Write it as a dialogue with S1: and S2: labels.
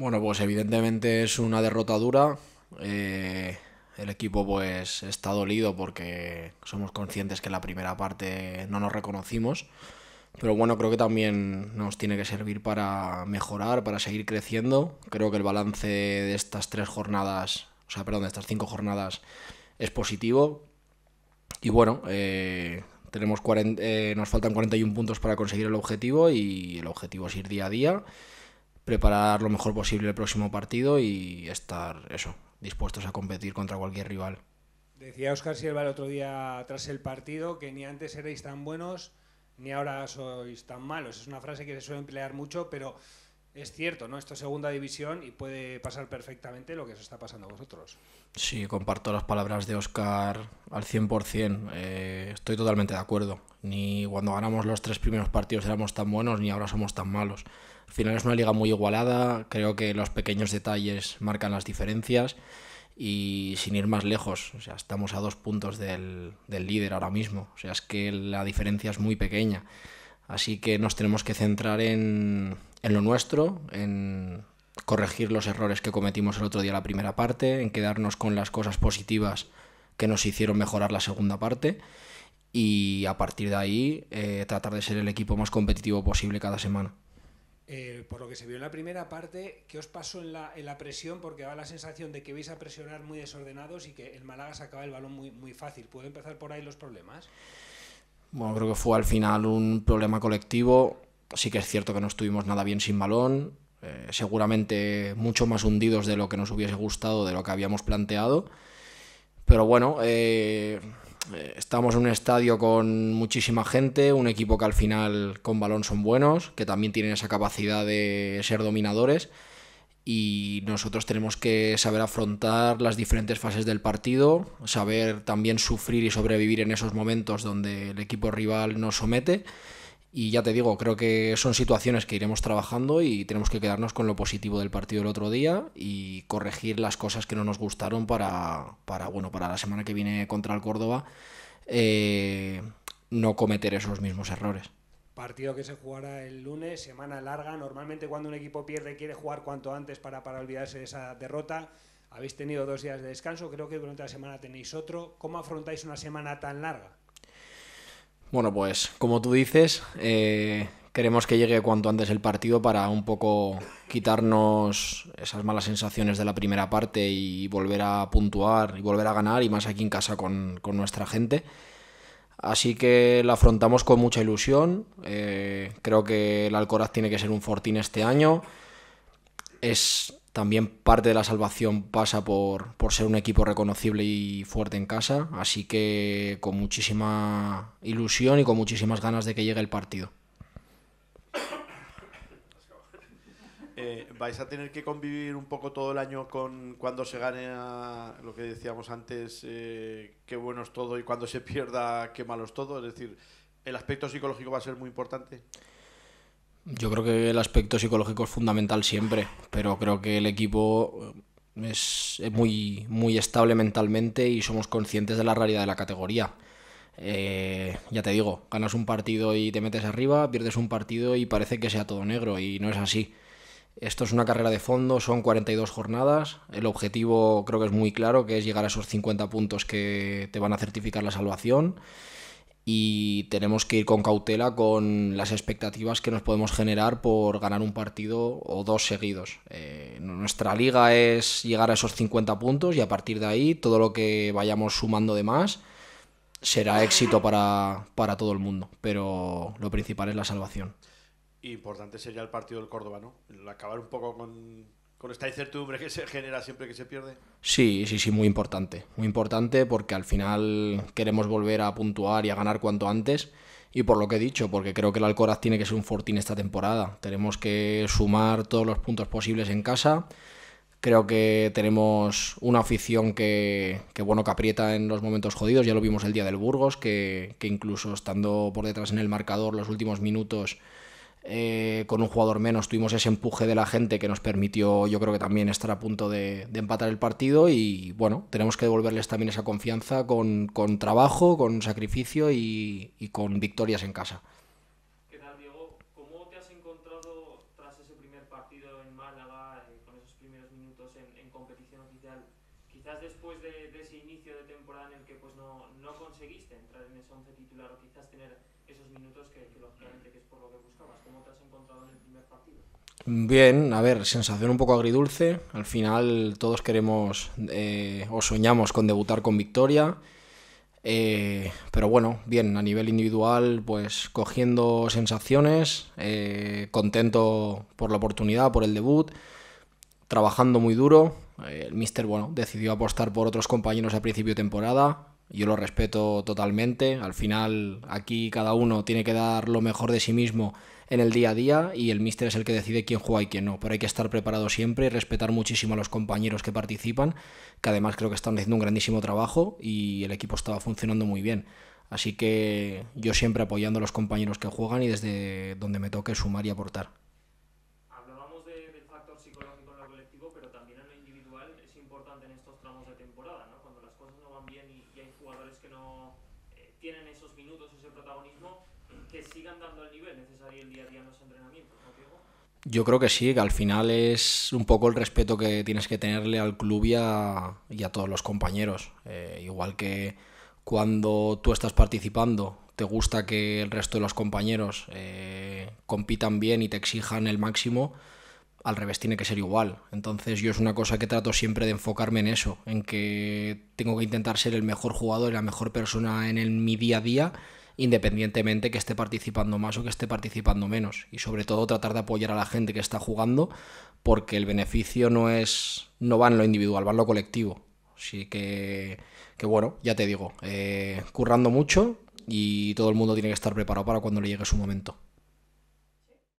S1: Bueno, pues evidentemente es una derrota dura. Eh, el equipo pues está dolido porque somos conscientes que en la primera parte no nos reconocimos. Pero bueno, creo que también nos tiene que servir para mejorar, para seguir creciendo. Creo que el balance de estas tres jornadas, o sea, perdón, de estas cinco jornadas es positivo. Y bueno, eh, tenemos 40, eh, nos faltan 41 puntos para conseguir el objetivo y el objetivo es ir día a día preparar lo mejor posible el próximo partido y estar, eso, dispuestos a competir contra cualquier rival.
S2: Decía Oscar Silva el otro día tras el partido que ni antes erais tan buenos ni ahora sois tan malos. Es una frase que se suele emplear mucho, pero es cierto, ¿no? Esto es segunda división y puede pasar perfectamente lo que os está pasando a vosotros.
S1: Sí, comparto las palabras de Oscar al 100%. Eh, estoy totalmente de acuerdo. Ni cuando ganamos los tres primeros partidos éramos tan buenos, ni ahora somos tan malos. Al final es una liga muy igualada, creo que los pequeños detalles marcan las diferencias y sin ir más lejos, o sea, estamos a dos puntos del, líder ahora mismo, o sea, es que la diferencia es muy pequeña. Así que nos tenemos que centrar en, en lo nuestro, en corregir los errores que cometimos el otro día la primera parte, en quedarnos con las cosas positivas que nos hicieron mejorar la segunda parte y a partir de ahí eh, tratar de ser el equipo más competitivo posible cada semana.
S2: Eh, por lo que se vio en la primera parte, ¿qué os pasó en la, en la presión? Porque da la sensación de que vais a presionar muy desordenados y que el Málaga sacaba el balón muy, muy fácil. ¿Puedo empezar por ahí los problemas?
S1: Bueno, creo que fue al final un problema colectivo. Sí que es cierto que no estuvimos nada bien sin balón. Eh, seguramente mucho más hundidos de lo que nos hubiese gustado, de lo que habíamos planteado. Pero bueno, eh, eh, estamos en un estadio con muchísima gente, un equipo que al final con balón son buenos, que también tienen esa capacidad de ser dominadores y nosotros tenemos que saber afrontar las diferentes fases del partido, saber también sufrir y sobrevivir en esos momentos donde el equipo rival nos somete y ya te digo, creo que son situaciones que iremos trabajando y tenemos que quedarnos con lo positivo del partido del otro día y corregir las cosas que no nos gustaron para, bueno, para la semana que viene contra el Córdoba, eh, no cometer esos mismos errores.
S2: Partido que se jugará el lunes, semana larga. Normalmente cuando un equipo pierde quiere jugar cuanto antes para, para olvidarse de esa derrota. Habéis tenido dos días de descanso, creo que durante la semana tenéis otro. ¿Cómo afrontáis una semana tan larga?
S1: Bueno, pues como tú dices, eh, queremos que llegue cuanto antes el partido para un poco quitarnos esas malas sensaciones de la primera parte y volver a puntuar y volver a ganar y más aquí en casa con, nuestra gente. Así que la afrontamos con mucha ilusión. Eh, creo que el Alcoraz tiene que ser un fortín este año. Es también parte de la salvación pasa por, ser un equipo reconocible y fuerte en casa, así que con muchísima ilusión y con muchísimas ganas de que llegue el partido. Eh, vais a tener que convivir un poco todo el año con cuando se gane lo que decíamos antes, eh, qué bueno es todo y cuando se pierda, qué malo es todo. Es decir, ¿el aspecto psicológico va a ser muy importante? Yo creo que el aspecto psicológico es fundamental siempre, pero creo que el equipo eh, es muy, muy estable mentalmente y somos conscientes de la realidad de la categoría. Eh, ya te digo, ganas un partido y te metes arriba, pierdes un partido y parece que sea todo negro y no es así. Esto es una carrera de fondo, son 42 jornadas, el objetivo creo que es muy claro, que es llegar a esos 50 puntos que te van a certificar la salvación y tenemos que ir con cautela con las expectativas que nos podemos generar por ganar un partido o dos seguidos. Eh, nuestra liga es llegar a esos 50 puntos y a partir de ahí todo lo que vayamos sumando de más será éxito para, para todo el mundo, pero lo principal es la salvación. Importante sería el partido del Córdoba, ¿no? acabar un poco con con esta incertidumbre que se genera siempre que se pierde. Sí, sí, sí, muy importante. Muy importante porque al final queremos volver a puntuar y a ganar cuanto antes. Y por lo que he dicho, porque creo que el Alcoraz tiene que ser un fortín esta temporada. Tenemos que sumar todos los puntos posibles en casa. Creo que tenemos una afición que, bueno, que aprieta en los momentos jodidos. Ya lo vimos el día del Burgos, que incluso estando por detrás en el marcador los últimos minutos eh, con un jugador menos tuvimos ese empuje de la gente que nos permitió yo creo que también estar a punto de, empatar el partido y bueno, tenemos que devolverles también esa confianza con, trabajo, con sacrificio y, con victorias en casa. ¿Qué tal Diego? ¿Cómo te has encontrado tras ese primer partido en Málaga, eh, con esos primeros minutos en, competición oficial? Quizás después de, ese inicio de temporada en el que pues no, no conseguiste entrar en ese once titular o quizás tener esos minutos que, es por lo que buscabas. ¿Cómo te has encontrado en el primer partido? Bien, a ver, sensación un poco agridulce. Al final todos queremos eh, o soñamos con debutar con victoria. Eh, pero bueno, bien, a nivel individual, pues cogiendo sensaciones, eh, contento por la oportunidad, por el debut, trabajando muy duro. El mister, bueno, decidió apostar por otros compañeros a principio de temporada yo lo respeto totalmente. Al final, aquí cada uno tiene que dar lo mejor de sí mismo en el día a día y el míster es el que decide quién juega y quién no. Pero hay que estar preparado siempre y respetar muchísimo a los compañeros que participan, que además creo que están haciendo un grandísimo trabajo y el equipo estaba funcionando muy bien. Así que yo siempre apoyando a los compañeros que juegan y desde donde me toque sumar y aportar. tienen esos minutos, ese protagonismo, que sigan dando el nivel necesario el día a día en los entrenamientos, ¿no, Yo creo que sí, que al final es un poco el respeto que tienes que tenerle al club y a, todos los compañeros. Eh, igual que cuando tú estás participando, te gusta que el resto de los compañeros eh, compitan bien y te exijan el máximo al revés tiene que ser igual. Entonces yo es una cosa que trato siempre de enfocarme en eso, en que tengo que intentar ser el mejor jugador y la mejor persona en, mi día a día, independientemente que esté participando más o que esté participando menos. Y sobre todo tratar de apoyar a la gente que está jugando, porque el beneficio no es. no va en lo individual, va en lo colectivo. Así que. bueno, ya te digo, eh, currando mucho y todo el mundo tiene que estar preparado para cuando le llegue su momento.